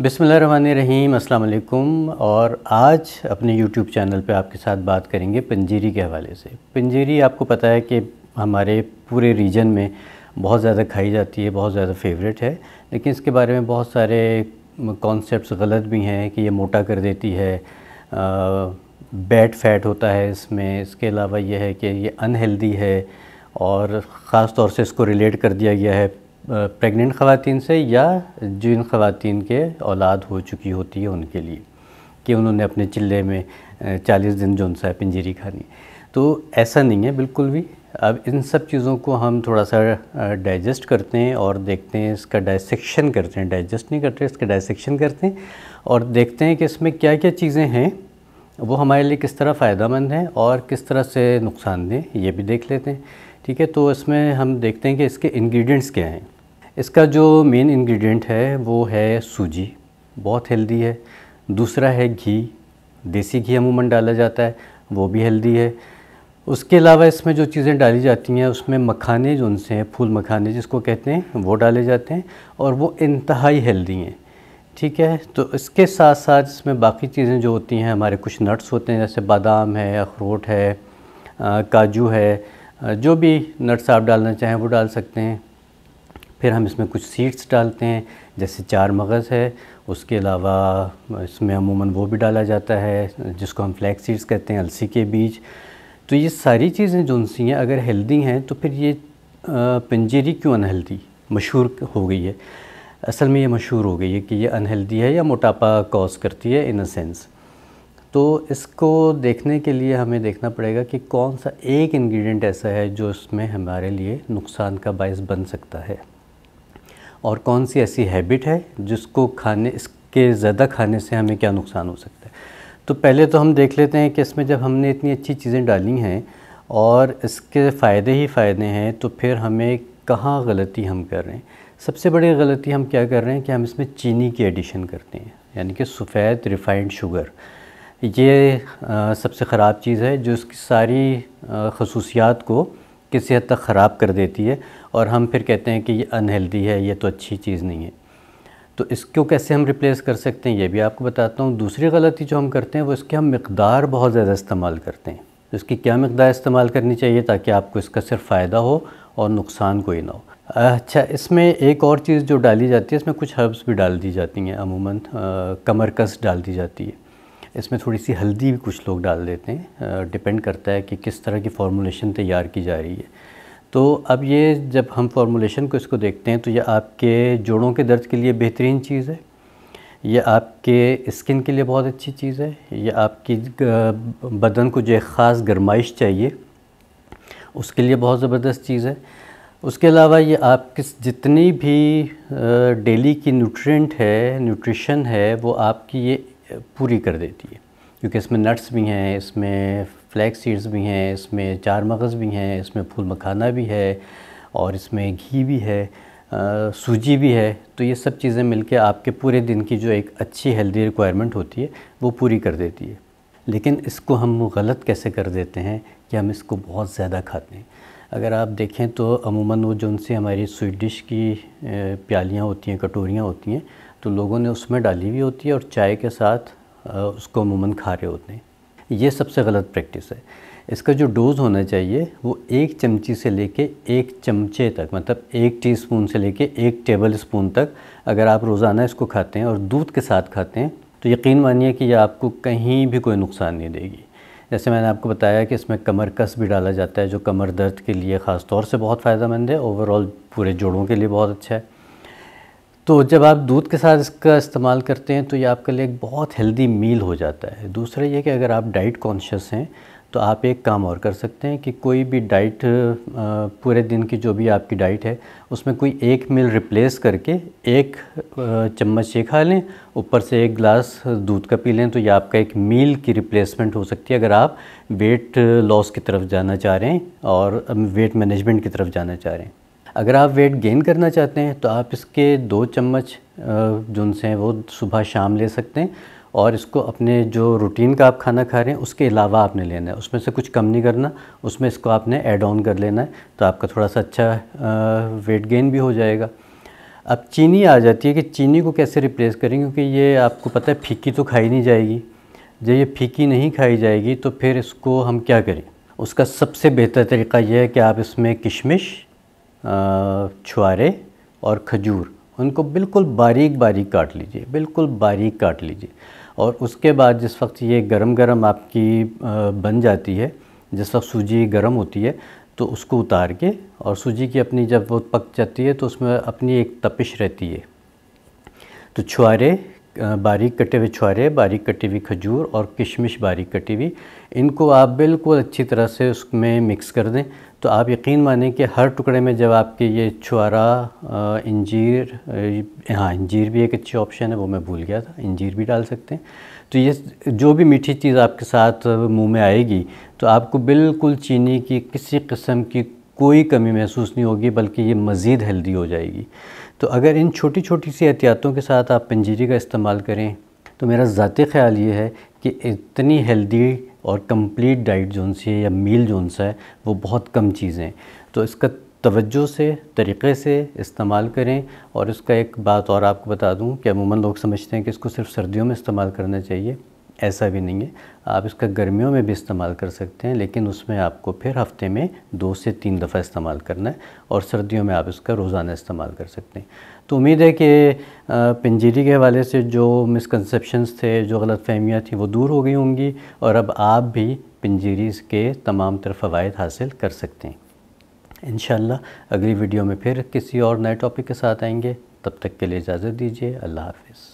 बिसमीम और आज अपने YouTube चैनल पे आपके साथ बात करेंगे पंजीरी के हवाले से पंजीरी आपको पता है कि हमारे पूरे रीजन में बहुत ज़्यादा खाई जाती है बहुत ज़्यादा फेवरेट है लेकिन इसके बारे में बहुत सारे कॉन्सेप्ट गलत भी हैं कि ये मोटा कर देती है बैड फैट होता है इसमें इसके अलावा यह है कि ये अनहेल्दी है और ख़ास तौर से इसको रिलेट कर दिया गया है प्रेग्नेंट ख़वातीन से या जिन ख़वातीन के औलाद हो चुकी होती है उनके लिए कि उन्होंने अपने चिल्ले में चालीस दिन जो सा पिंजरी खानी तो ऐसा नहीं है बिल्कुल भी अब इन सब चीज़ों को हम थोड़ा सा डाइजेस्ट करते हैं और देखते हैं इसका डाइसेक्शन करते हैं डाइजेस्ट नहीं करते इसका डाइसेक्शन करते हैं और देखते हैं कि इसमें क्या क्या चीज़ें हैं वो हमारे लिए किस तरह फ़ायदा हैं और किस तरह से नुकसानदेह ये भी देख लेते हैं ठीक है तो इसमें हम देखते हैं कि इसके इंग्रेडिएंट्स क्या हैं इसका जो मेन इंग्रेडिएंट है वो है सूजी बहुत हेल्दी है दूसरा है घी देसी घी अमूमन डाला जाता है वो भी हेल्दी है उसके अलावा इसमें जो चीज़ें डाली जाती हैं उसमें मखाने जो उनसे हैं फूल मखाने जिसको कहते हैं वो डाले जाते हैं और वो इंतहाई हेल्दी हैं ठीक है तो इसके साथ साथ इसमें बाकी चीज़ें जो होती हैं हमारे कुछ नट्स होते हैं जैसे बादाम है अखरोट है काजू है जो भी नट्स आप डालना चाहें वो डाल सकते हैं फिर हम इसमें कुछ सीड्स डालते हैं जैसे चार मगज़ है उसके अलावा इसमें अमूमन वो भी डाला जाता है जिसको हम फ्लैक सीड्स कहते हैं अलसी के बीज तो ये सारी चीज़ें जो सी हैं अगर हेल्दी हैं तो फिर ये पंजीरी क्यों अनहेल्दी मशहूर हो गई है असल में ये मशहूर हो गई है कि ये अनहेल्दी है या मोटापा कॉज करती है इन अ सेंस तो इसको देखने के लिए हमें देखना पड़ेगा कि कौन सा एक इंग्रेडिएंट ऐसा है जो इसमें हमारे लिए नुकसान का बायस बन सकता है और कौन सी ऐसी हैबिट है जिसको खाने इसके ज़्यादा खाने से हमें क्या नुकसान हो सकता है तो पहले तो हम देख लेते हैं कि इसमें जब हमने इतनी अच्छी चीज़ें डाली हैं और इसके फ़ायदे ही फ़ायदे हैं तो फिर हमें कहाँ गलती हम कर रहे हैं सबसे बड़ी गलती हम क्या कर रहे हैं कि हम इसमें चीनी की एडिशन करते हैं यानी कि सफ़ेद रिफ़ाइंड शुगर ये आ, सबसे ख़राब चीज़ है जो इसकी सारी खसूसियात को किसी सेहत तक ख़राब कर देती है और हम फिर कहते हैं कि ये अनहेल्दी है ये तो अच्छी चीज़ नहीं है तो इसको कैसे हम रिप्लेस कर सकते हैं ये भी आपको बताता हूँ दूसरी गलती जो हम करते हैं वो इसकी हम मकदार बहुत ज़्यादा इस्तेमाल करते हैं तो इसकी क्या मकदार इस्तेमाल करनी चाहिए ताकि आपको इसका सिर्फ फ़ायदा हो और नुकसान कोई ना हो अच्छा इसमें एक और चीज़ जो डाली जाती है इसमें कुछ हर्ब्स भी डाल दी जाती हैं अमूमन कमरकस डाल दी जाती है इसमें थोड़ी सी हल्दी भी कुछ लोग डाल देते हैं डिपेंड करता है कि किस तरह की फॉर्मूलेशन तैयार की जा रही है तो अब ये जब हम फॉर्मूलेशन को इसको देखते हैं तो ये आपके जोड़ों के दर्द के लिए बेहतरीन चीज़ है ये आपके स्किन के लिए बहुत अच्छी चीज़ है ये आपकी बदन को जो एक ख़ास गर्माइश चाहिए उसके लिए बहुत ज़बरदस्त चीज़ है उसके अलावा ये आप किस जितनी भी डेली की न्यूट्रिएंट है न्यूट्रिशन है वो आपकी ये पूरी कर देती है क्योंकि इसमें नट्स भी हैं इसमें फ्लैक्स सीड्स भी हैं इसमें चार मगज़ भी हैं इसमें फूल मखाना भी है और इसमें घी भी है सूजी भी है तो ये सब चीज़ें मिलके आपके पूरे दिन की जो एक अच्छी हेल्दी रिक्वायरमेंट होती है वो पूरी कर देती है लेकिन इसको हम गलत कैसे कर देते हैं कि हम इसको बहुत ज़्यादा खाते हैं अगर आप देखें तो अमूमन वो जो उनसे हमारी स्वीट डिश की प्यालियाँ होती हैं कटोरियाँ होती हैं तो लोगों ने उसमें डाली हुई होती है और चाय के साथ उसको अमूमन खा रहे होते हैं ये सबसे गलत प्रैक्टिस है इसका जो डोज़ होना चाहिए वो एक चमची से लेके एक चमचे तक मतलब एक टीस्पून से लेके एक टेबल स्पून तक अगर आप रोज़ाना इसको खाते हैं और दूध के साथ खाते हैं तो यकीन मानिए कि यह आपको कहीं भी कोई नुकसान नहीं देगी जैसे मैंने आपको बताया कि इसमें कमर कस भी डाला जाता है जो कमर दर्द के लिए ख़ास तौर से बहुत फ़ायदेमंद है ओवरऑल पूरे जोड़ों के लिए बहुत अच्छा है तो जब आप दूध के साथ इसका इस्तेमाल करते हैं तो ये आपके लिए एक बहुत हेल्दी मील हो जाता है दूसरा ये कि अगर आप डाइट कॉन्शियस हैं तो आप एक काम और कर सकते हैं कि कोई भी डाइट पूरे दिन की जो भी आपकी डाइट है उसमें कोई एक मील रिप्लेस करके एक चम्मच ये खा लें ऊपर से एक गिलास दूध का पी लें तो ये आपका एक मील की रिप्लेसमेंट हो सकती है अगर आप वेट लॉस की तरफ जाना चाह रहे हैं और वेट मैनेजमेंट की तरफ जाना चाह रहे हैं अगर आप वेट गेन करना चाहते हैं तो आप इसके दो चम्मच से हैं वो सुबह शाम ले सकते हैं और इसको अपने जो रूटीन का आप खाना खा रहे हैं उसके अलावा आपने लेना है उसमें से कुछ कम नहीं करना उसमें इसको आपने ऐड ऑन कर लेना है तो आपका थोड़ा सा अच्छा वेट गेन भी हो जाएगा अब चीनी आ जाती है कि चीनी को कैसे रिप्लेस करें क्योंकि ये आपको पता है फीकी तो खाई नहीं जाएगी जब ये फीकी नहीं खाई जाएगी तो फिर इसको हम क्या करें उसका सबसे बेहतर तरीका यह है कि आप इसमें किशमिश छुआरे और खजूर उनको बिल्कुल बारीक बारीक काट लीजिए बिल्कुल बारीक काट लीजिए और उसके बाद जिस वक्त ये गरम गरम आपकी बन जाती है जिस वक्त सूजी गरम होती है तो उसको उतार के और सूजी की अपनी जब वो पक जाती है तो उसमें अपनी एक तपिश रहती है तो छुआरे बारीक कटे हुए छुआरे बारीक कटी हुई खजूर और किशमिश बारीक कटी हुई इनको आप बिल्कुल अच्छी तरह से उसमें मिक्स कर दें तो आप यकीन मानें कि हर टुकड़े में जब आपके ये छुआरा इंजीर हाँ इंजीर भी एक अच्छी ऑप्शन है वो मैं भूल गया था इंजीर भी डाल सकते हैं तो ये जो भी मीठी चीज़ आपके साथ मुंह में आएगी तो आपको बिल्कुल चीनी की किसी किस्म की कोई कमी महसूस नहीं होगी बल्कि ये मज़ीद हेल्दी हो जाएगी तो अगर इन छोटी छोटी सी एहतियातों के साथ आप पंजीरी का इस्तेमाल करें तो मेरा ज़ाती ख्याल ये है कि इतनी हेल्दी और कंप्लीट डाइट जोन सी है या मील जोन सा है वो बहुत कम चीज़ें तो इसका तवज्जो से तरीक़े से इस्तेमाल करें और इसका एक बात और आपको बता दूं कि अमूमन लोग समझते हैं कि इसको सिर्फ सर्दियों में इस्तेमाल करना चाहिए ऐसा भी नहीं है आप इसका गर्मियों में भी इस्तेमाल कर सकते हैं लेकिन उसमें आपको फिर हफ्ते में दो से तीन दफ़ा इस्तेमाल करना है और सर्दियों में आप इसका रोज़ाना इस्तेमाल कर सकते हैं तो उम्मीद है कि पंजीरी के हवाले से जो मिसकनसप्शंस थे जो गलत फहमियाँ थी वो दूर हो गई होंगी और अब आप भी पंजीरी के तमाम तरफ फ़वाद हासिल कर सकते हैं इन अगली वीडियो में फिर किसी और नए टॉपिक के साथ आएँगे तब तक के लिए इजाज़त दीजिए अल्लाह हाफ़